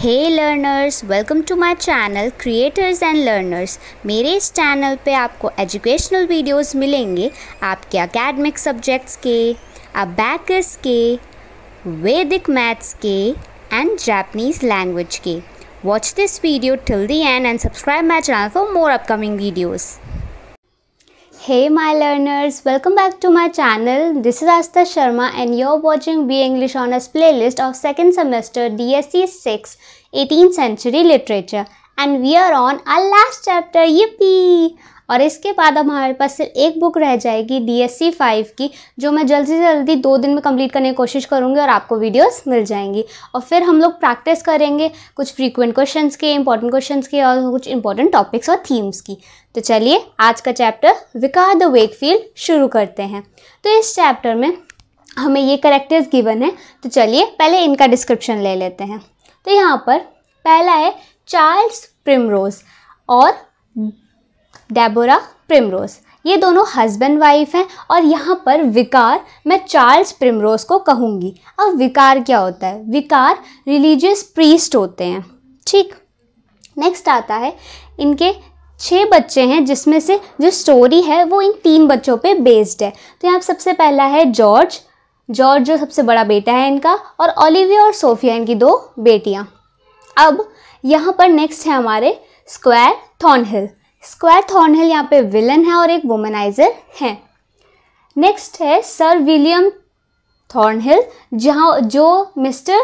Hey learners welcome to my channel creators and learners मेरे इस channel पे आपको एजुकेशनल वीडियोस मिलेंगे आपके एकेडमिक सब्जेक्ट्स के अबैकस के वैदिक मैथ्स के एंड जापनीज लैंग्वेज के watch this video till the end end subscribe my channel for more upcoming videos Hey my learners, welcome back to my channel. This is Asta Sharma and you're watching Be English Honors playlist of second semester DSC 6 18th century literature and we are on our last chapter. Yippee! और इसके बाद अब हमारे पास सिर्फ एक book रह जाएगी D S C five की जो मैं जल्दी से जल्दी दो दिन में कंप्लीट करने की कोशिश करूँगी और आपको वीडियोस मिल जाएंगी और फिर हम लोग प्रैक्टिस करेंगे कुछ फ्रीक्वेंट क्वेश्चन के इंपॉर्टेंट क्वेश्चन के और कुछ इंपॉर्टेंट टॉपिक्स और थीम्स की तो चलिए आज का चैप्टर विकार द वेकफील्ड शुरू करते हैं तो इस चैप्टर में हमें ये करेक्टर्स गिवन है तो चलिए पहले इनका डिस्क्रिप्शन ले लेते हैं तो यहाँ पर पहला है चार्ल्स प्रिमरोज और डेबोरा प्रिमरोज़ ये दोनों हस्बैंड वाइफ हैं और यहाँ पर विकार मैं चार्ल्स प्रिमरोज को कहूँगी अब विकार क्या होता है विकार रिलीजियस प्रीस्ट होते हैं ठीक नेक्स्ट आता है इनके छः बच्चे हैं जिसमें से जो स्टोरी है वो इन तीन बच्चों पे बेस्ड है तो यहाँ सबसे पहला है जॉर्ज जॉर्ज जो सबसे बड़ा बेटा है इनका और ओलिविया और सोफिया इनकी दो बेटियाँ अब यहाँ पर नेक्स्ट है हमारे स्क्वायर थॉनहिल स्क्वायर थॉर्नहिल यहाँ पे विलन है और एक वुमेनाइजर है नेक्स्ट है सर विलियम थॉर्नहिल जहाँ जो मिस्टर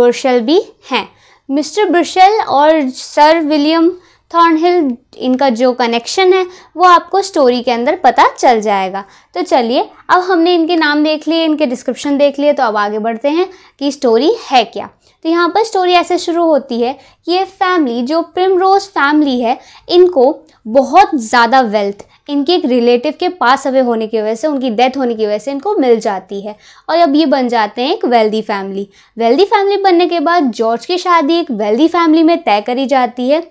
बुर्शल भी हैं मिस्टर बुर्शल और सर विलियम थॉर्नहिल इनका जो कनेक्शन है वो आपको स्टोरी के अंदर पता चल जाएगा तो चलिए अब हमने इनके नाम देख लिए इनके डिस्क्रिप्शन देख लिए तो अब आगे बढ़ते हैं कि स्टोरी है क्या तो यहाँ पर स्टोरी ऐसे शुरू होती है कि ये फैमिली जो प्रिमरोज फैमिली है इनको बहुत ज़्यादा वेल्थ इनके एक रिलेटिव के पास अवे होने की वजह से उनकी डेथ होने की वजह से इनको मिल जाती है और अब ये बन जाते हैं एक वेल्दी फैमिली वेल्दी फैमिली बनने के बाद जॉर्ज की शादी एक वेल्दी फैमिली में तय करी जाती है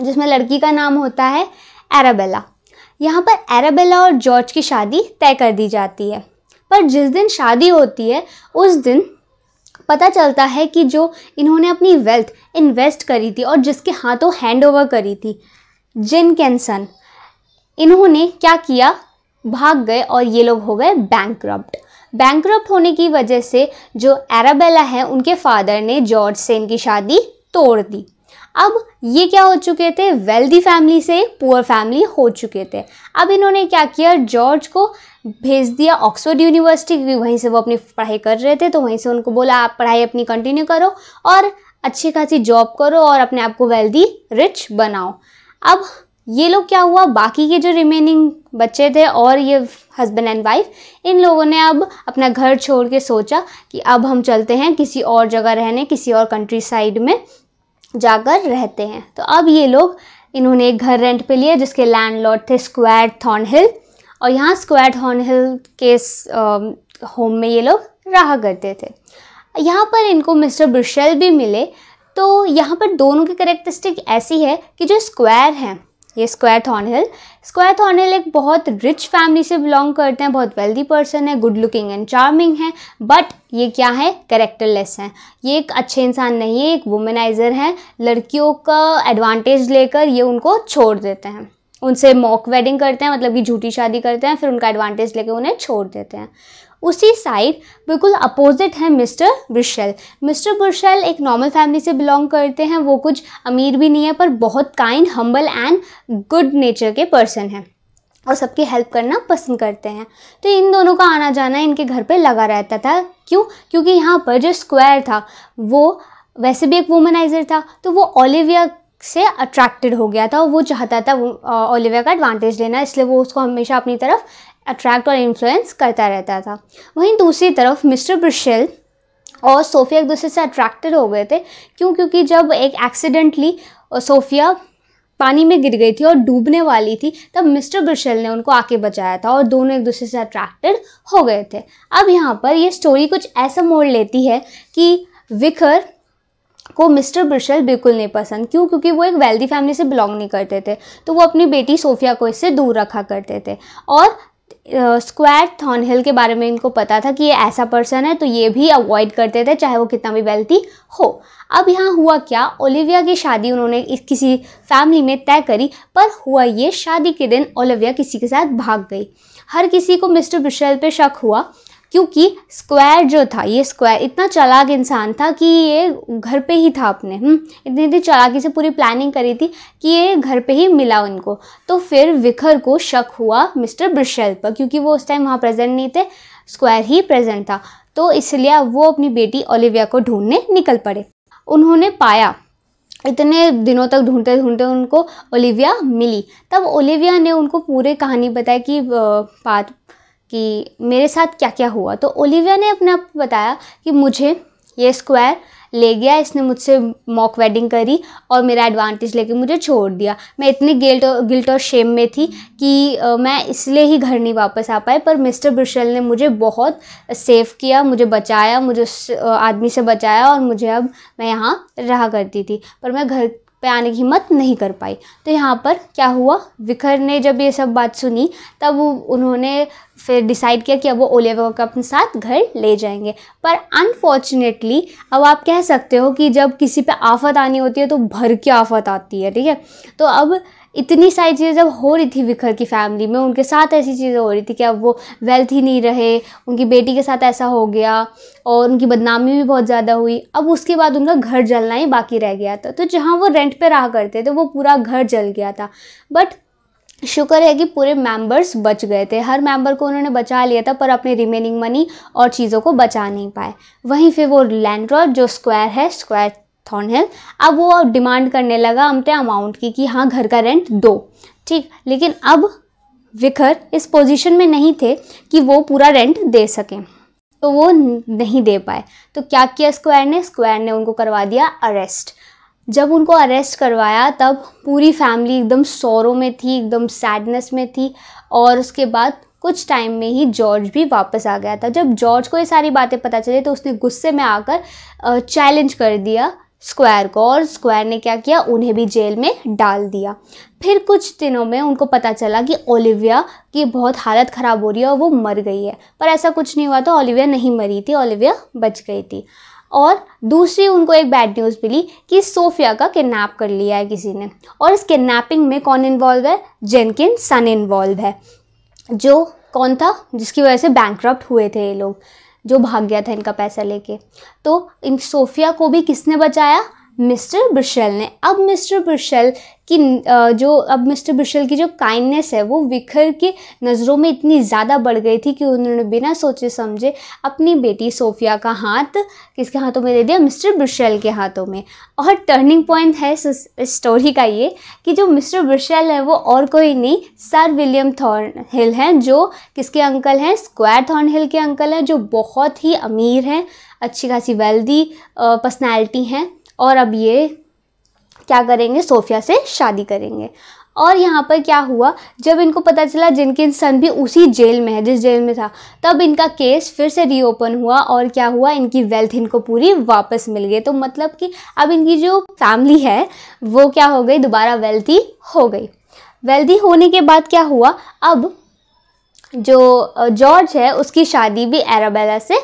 जिसमें लड़की का नाम होता है एराबेला यहाँ पर एराबेला और जॉर्ज की शादी तय कर दी जाती है पर जिस दिन शादी होती है उस दिन पता चलता है कि जो इन्होंने अपनी वेल्थ इन्वेस्ट करी थी और जिसके हाथों हैंड ओवर करी थी जिन कैंसन इन्होंने क्या किया भाग गए और ये लोग हो गए बैंक बैंक होने की वजह से जो एराबेला है उनके फादर ने जॉर्ज से इनकी शादी तोड़ दी अब ये क्या हो चुके थे वेल्दी फैमिली से पुअर फैमिली हो चुके थे अब इन्होंने क्या किया जॉर्ज को भेज दिया ऑक्सफोर्ड यूनिवर्सिटी क्योंकि वहीं से वो अपनी पढ़ाई कर रहे थे तो वहीं से उनको बोला आप पढ़ाई अपनी कंटिन्यू करो और अच्छी खासी जॉब करो और अपने आप को वेल्दी रिच बनाओ अब ये लोग क्या हुआ बाकी के जो रिमेनिंग बच्चे थे और ये हस्बैंड एंड वाइफ इन लोगों ने अब अपना घर छोड़ के सोचा कि अब हम चलते हैं किसी और जगह रहने किसी और कंट्री साइड में जाकर रहते हैं तो अब ये लोग इन्होंने एक घर रेंट पे लिया जिसके लैंडलॉर्ड थे स्क्वायर थॉर्न हिल और यहाँ स्क्वाड हॉर्नहिल के होम um, में ये लोग रहा करते थे यहाँ पर इनको मिस्टर ब्रिशेल भी मिले तो यहाँ पर दोनों की करेक्टरिस्टिक ऐसी है कि जो स्क्वायर हैं ये स्क्वायर थॉर्नहिल स्क्वायर थॉर्नहिल एक बहुत रिच फैमिली से बिलोंग करते हैं बहुत वेल्दी पर्सन है गुड लुकिंग एंड चार्मिंग है बट ये क्या है करेक्टरलेस हैं ये एक अच्छे इंसान नहीं है एक वुमेनाइज़र है लड़कियों का एडवांटेज लेकर ये उनको छोड़ देते हैं उनसे मॉक वेडिंग करते हैं मतलब कि झूठी शादी करते हैं फिर उनका एडवांटेज लेके उन्हें छोड़ देते हैं उसी साइड बिल्कुल अपोजिट है मिस्टर ब्रिशल मिस्टर ब्रिशल एक नॉर्मल फैमिली से बिलोंग करते हैं वो कुछ अमीर भी नहीं है पर बहुत kind humble and good nature के पर्सन हैं और सबकी हेल्प करना पसंद करते हैं तो इन दोनों का आना जाना इनके घर पे लगा रहता था क्यों क्योंकि यहाँ पर जो स्क्वायर था वो वैसे भी एक वुमेनाइज़र था तो वो ओलिविया से अट्रैक्टेड हो गया था और वो चाहता था ओलिविया का एडवांटेज लेना इसलिए वो उसको हमेशा अपनी तरफ अट्रैक्ट और इन्फ्लुएंस करता रहता था वहीं दूसरी तरफ मिस्टर ब्रिशेल और सोफिया एक दूसरे से अट्रैक्टेड हो गए थे क्यों क्योंकि जब एक एक्सीडेंटली सोफिया पानी में गिर गई थी और डूबने वाली थी तब मिस्टर ब्रिशेल ने उनको आके बचाया था और दोनों एक दूसरे से अट्रैक्टेड हो गए थे अब यहाँ पर ये स्टोरी कुछ ऐसा मोड़ लेती है कि विखर को मिस्टर ब्रिशल बिल्कुल नहीं पसंद क्यों क्योंकि वो एक वेल्दी फैमिली से बिलोंग नहीं करते थे तो वो अपनी बेटी सोफिया को इससे दूर रखा करते थे और स्क्वायर थॉनहिल के बारे में इनको पता था कि ये ऐसा पर्सन है तो ये भी अवॉइड करते थे चाहे वो कितना भी वेल्थी हो अब यहाँ हुआ क्या ओलिविया की शादी उन्होंने किसी फैमिली में तय करी पर हुआ ये शादी के दिन ओलिविया किसी के साथ भाग गई हर किसी को मिस्टर बिशल पे शक हुआ क्योंकि स्क्वायर जो था ये स्क्वायर इतना चालाक इंसान था कि ये घर पे ही था अपने हम्म? इतनी इतनी चालाकी से पूरी प्लानिंग करी थी कि ये घर पे ही मिला उनको तो फिर विखर को शक हुआ मिस्टर ब्रिशेल पर क्योंकि वो उस टाइम वहाँ प्रेजेंट नहीं थे स्क्वायर ही प्रेजेंट था तो इसलिए वो अपनी बेटी ओलिविया को ढूंढने निकल पड़े उन्होंने पाया इतने दिनों तक ढूंढते ढूंढते उनको ओलिविया मिली तब ओलिविया ने उनको पूरे कहानी बताई कि पात कि मेरे साथ क्या क्या हुआ तो ओलिविया ने अपने आप बताया कि मुझे ये स्क्वायर ले गया इसने मुझसे मॉक वेडिंग करी और मेरा एडवांटेज लेके मुझे छोड़ दिया मैं इतने गिल्ट और गिल्ट और शेम में थी कि मैं इसलिए ही घर नहीं वापस आ पाई पर मिस्टर ब्रिशल ने मुझे बहुत सेफ़ किया मुझे बचाया मुझे उस आदमी से बचाया और मुझे अब मैं यहाँ रहा करती थी पर मैं घर पे आने की हिम्मत नहीं कर पाई तो यहाँ पर क्या हुआ विखर ने जब ये सब बात सुनी तब उन्होंने फिर डिसाइड किया कि अब वो वो को अपने साथ घर ले जाएंगे पर अनफॉर्चुनेटली अब आप कह सकते हो कि जब किसी पे आफत आनी होती है तो भर के आफत आती है ठीक है तो अब इतनी सारी चीज़ें जब हो रही थी विखर की फैमिली में उनके साथ ऐसी चीज़ें हो रही थी कि अब वो वेल्थ ही नहीं रहे उनकी बेटी के साथ ऐसा हो गया और उनकी बदनामी भी बहुत ज़्यादा हुई अब उसके बाद उनका घर जलना ही बाकी रह गया था तो जहाँ वो रेंट पर रहा करते थे वो पूरा घर जल गया था बट शुक्र है कि पूरे मेंबर्स बच गए थे हर मेंबर को उन्होंने बचा लिया था पर अपने रिमेनिंग मनी और चीज़ों को बचा नहीं पाए वहीं फिर वो लैंड्रॉड जो स्क्वायर है स्क्वायर थॉर्नहिल अब वो डिमांड करने लगा हमते अमाउंट की कि हाँ घर का रेंट दो ठीक लेकिन अब विखर इस पोजीशन में नहीं थे कि वो पूरा रेंट दे सकें तो वो नहीं दे पाए तो क्या किया स्क्वायर ने स्क्वायर ने उनको करवा दिया अरेस्ट जब उनको अरेस्ट करवाया तब पूरी फैमिली एकदम सौरों में थी एकदम सैडनेस में थी और उसके बाद कुछ टाइम में ही जॉर्ज भी वापस आ गया था जब जॉर्ज को ये सारी बातें पता चली तो उसने गुस्से में आकर चैलेंज कर दिया स्क्वायर को और स्क्वायर ने क्या किया उन्हें भी जेल में डाल दिया फिर कुछ दिनों में उनको पता चला कि ओलिविया की बहुत हालत ख़राब हो रही है और वो मर गई है पर ऐसा कुछ नहीं हुआ था ओलिविया नहीं मरी थी ओलिविया बच गई थी और दूसरी उनको एक बैड न्यूज़ मिली कि सोफिया का किडनैप कर लिया है किसी ने और इस किडनैपिंग में कौन इन्वॉल्व है जेनकिन सन इन्वॉल्व है जो कौन था जिसकी वजह से बैंक हुए थे ये लोग जो भाग गया था इनका पैसा लेके तो इन सोफिया को भी किसने बचाया मिस्टर ब्रिशल ने अब मिस्टर ब्रिशल की जो अब मिस्टर ब्रिशल की जो काइंडनेस है वो विखर की नज़रों में इतनी ज़्यादा बढ़ गई थी कि उन्होंने बिना सोचे समझे अपनी बेटी सोफिया का हाथ किसके हाथों में दे दिया मिस्टर ब्रिशल के हाथों में और टर्निंग पॉइंट है इस स्टोरी का ये कि जो मिस्टर ब्रिशल है वो और कोई नहीं सर विलियम थॉर्न हिल हैं जो किसके अंकल हैं स्क्वायर थॉर्न हिल के अंकल हैं जो बहुत ही अमीर हैं अच्छी खासी वेल्दी पर्सनैलिटी हैं और अब ये क्या करेंगे सोफिया से शादी करेंगे और यहाँ पर क्या हुआ जब इनको पता चला जिनकिन सन भी उसी जेल में है जिस जेल में था तब इनका केस फिर से रीओपन हुआ और क्या हुआ इनकी वेल्थ इनको पूरी वापस मिल गई तो मतलब कि अब इनकी जो फैमिली है वो क्या हो गई दोबारा वेल्थी हो गई वेल्दी होने के बाद क्या हुआ अब जो जॉर्ज है उसकी शादी भी एराबेला से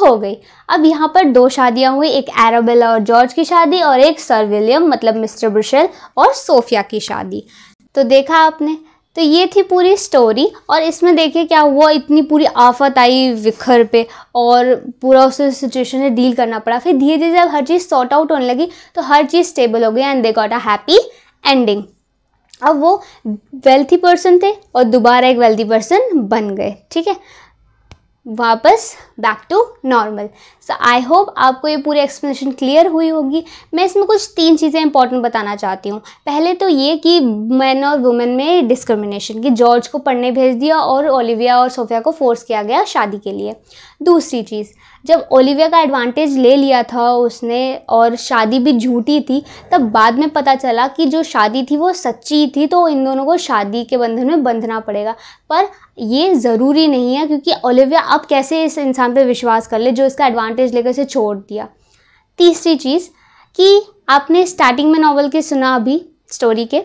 हो गई अब यहाँ पर दो शादियाँ हुई एक एराबेला और जॉर्ज की शादी और एक सर विलियम मतलब मिस्टर ब्रुशेल और सोफिया की शादी तो देखा आपने तो ये थी पूरी स्टोरी और इसमें देखिए क्या हुआ इतनी पूरी आफत आई विखर पे और पूरा उस सिचुएशन से डील करना पड़ा फिर धीरे धीरे जब हर चीज़ सॉर्ट आउट होने लगी तो हर चीज़ स्टेबल हो गई and they got a happy ending अब वो वेल्थी पर्सन थे और दोबारा एक वेल्थी पर्सन बन गए ठीक है वापस back to normal so I hope आपको ये पूरी एक्सप्लेनेशन क्लियर हुई होगी मैं इसमें कुछ तीन चीज़ें इंपॉर्टेंट बताना चाहती हूँ पहले तो ये कि मैन और वुमेन में डिस्क्रिमिनेशन कि जॉर्ज को पढ़ने भेज दिया और ओलिविया और सोफिया को फोर्स किया गया शादी के लिए दूसरी चीज़ जब ओलिविया का एडवांटेज ले लिया था उसने और शादी भी झूठी थी तब बाद में पता चला कि जो शादी थी वो सच्ची थी तो इन दोनों को शादी के बंधन में बंधना पड़ेगा पर ये ज़रूरी नहीं है क्योंकि ओलिविया अब कैसे इस इंसान पे विश्वास कर ले जो इसका एडवांटेज लेकर इसे छोड़ दिया तीसरी चीज़ कि आपने स्टार्टिंग में नावल के सुना अभी स्टोरी के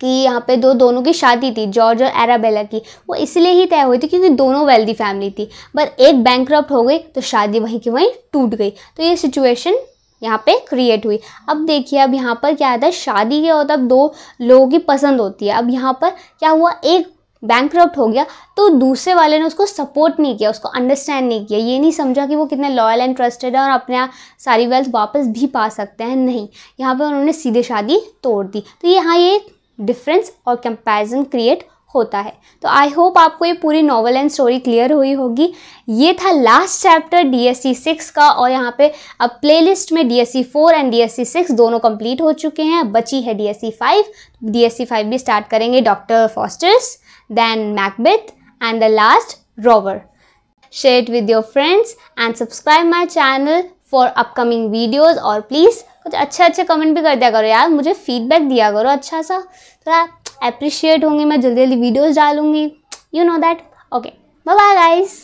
कि यहाँ पे दो दोनों की शादी थी जॉर्ज और एराबेला की वो इसलिए ही तय हुई थी क्योंकि दोनों वेल्दी फैमिली थी पर एक बैंक हो गई तो शादी वहीं की वहीं टूट गई तो ये सिचुएशन यहाँ पे क्रिएट हुई अब देखिए अब यहाँ पर क्या आता है शादी क्या होता है अब दो लोगों की पसंद होती है अब यहाँ पर क्या हुआ एक बैंक हो गया तो दूसरे वाले ने उसको सपोर्ट नहीं किया उसको अंडरस्टैंड नहीं किया ये नहीं समझा कि वो कितने लॉयल एंड ट्रस्टेड है और अपने सारी वेल्थ वापस भी पा सकते हैं नहीं यहाँ पर उन्होंने सीधे शादी तोड़ दी तो ये हाँ ये डिफरेंस और कंपेरिजन क्रिएट होता है तो आई होप आपको ये पूरी नॉवल एंड स्टोरी क्लियर हुई होगी ये था last chapter D S C six का और यहाँ पे अब प्लेलिस्ट में D S C four and D S C six दोनों कंप्लीट हो चुके हैं बची है D S C five D S C five भी स्टार्ट करेंगे doctor Faustus then Macbeth and the last Rover. Share it with your friends and subscribe my channel for upcoming videos or please कुछ अच्छे अच्छे comment भी कर दिया करो यार मुझे फीडबैक दिया करो अच्छा सा थोड़ा अप्रिशिएट होंगे मैं जल्दी जल्दी वीडियोस डालूंगी you know that okay bye bye guys